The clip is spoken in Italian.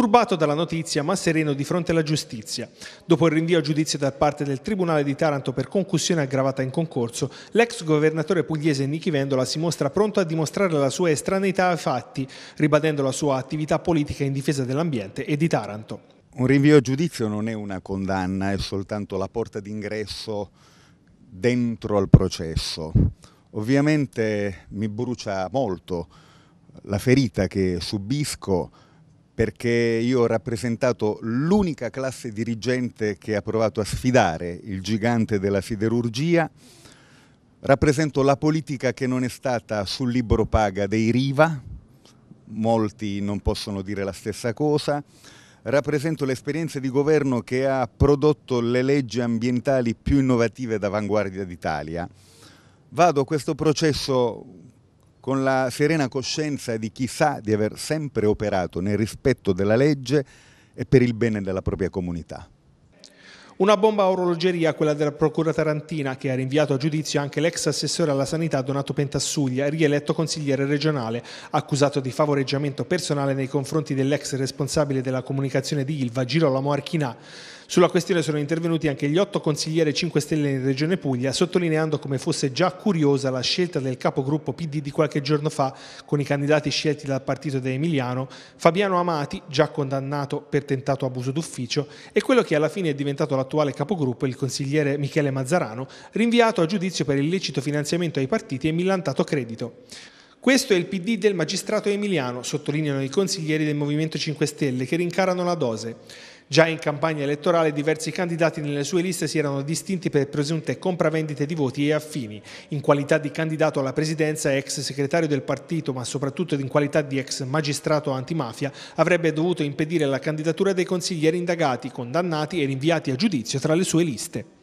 Turbato dalla notizia, ma sereno di fronte alla giustizia. Dopo il rinvio a giudizio da parte del Tribunale di Taranto per concussione aggravata in concorso, l'ex governatore pugliese Nichi Vendola si mostra pronto a dimostrare la sua estraneità ai fatti, ribadendo la sua attività politica in difesa dell'ambiente e di Taranto. Un rinvio a giudizio non è una condanna, è soltanto la porta d'ingresso dentro al processo. Ovviamente mi brucia molto la ferita che subisco perché io ho rappresentato l'unica classe dirigente che ha provato a sfidare il gigante della siderurgia, rappresento la politica che non è stata sul libro paga dei Riva, molti non possono dire la stessa cosa, rappresento l'esperienza di governo che ha prodotto le leggi ambientali più innovative d'avanguardia d'Italia. Vado a questo processo con la serena coscienza di chi sa di aver sempre operato nel rispetto della legge e per il bene della propria comunità. Una bomba a orologeria, quella della Procura Tarantina, che ha rinviato a giudizio anche l'ex assessore alla sanità Donato Pentassuglia, rieletto consigliere regionale, accusato di favoreggiamento personale nei confronti dell'ex responsabile della comunicazione di Ilva, Girolamo Archinà. Sulla questione sono intervenuti anche gli otto consiglieri 5 Stelle in Regione Puglia, sottolineando come fosse già curiosa la scelta del capogruppo PD di qualche giorno fa con i candidati scelti dal partito de Emiliano, Fabiano Amati, già condannato per tentato abuso d'ufficio, e quello che alla fine è diventato l'attuale capogruppo, il consigliere Michele Mazzarano, rinviato a giudizio per illecito finanziamento ai partiti e millantato credito. Questo è il PD del magistrato Emiliano, sottolineano i consiglieri del Movimento 5 Stelle, che rincarano la dose. Già in campagna elettorale diversi candidati nelle sue liste si erano distinti per presunte compravendite di voti e affini. In qualità di candidato alla presidenza, ex segretario del partito, ma soprattutto in qualità di ex magistrato antimafia, avrebbe dovuto impedire la candidatura dei consiglieri indagati, condannati e rinviati a giudizio tra le sue liste.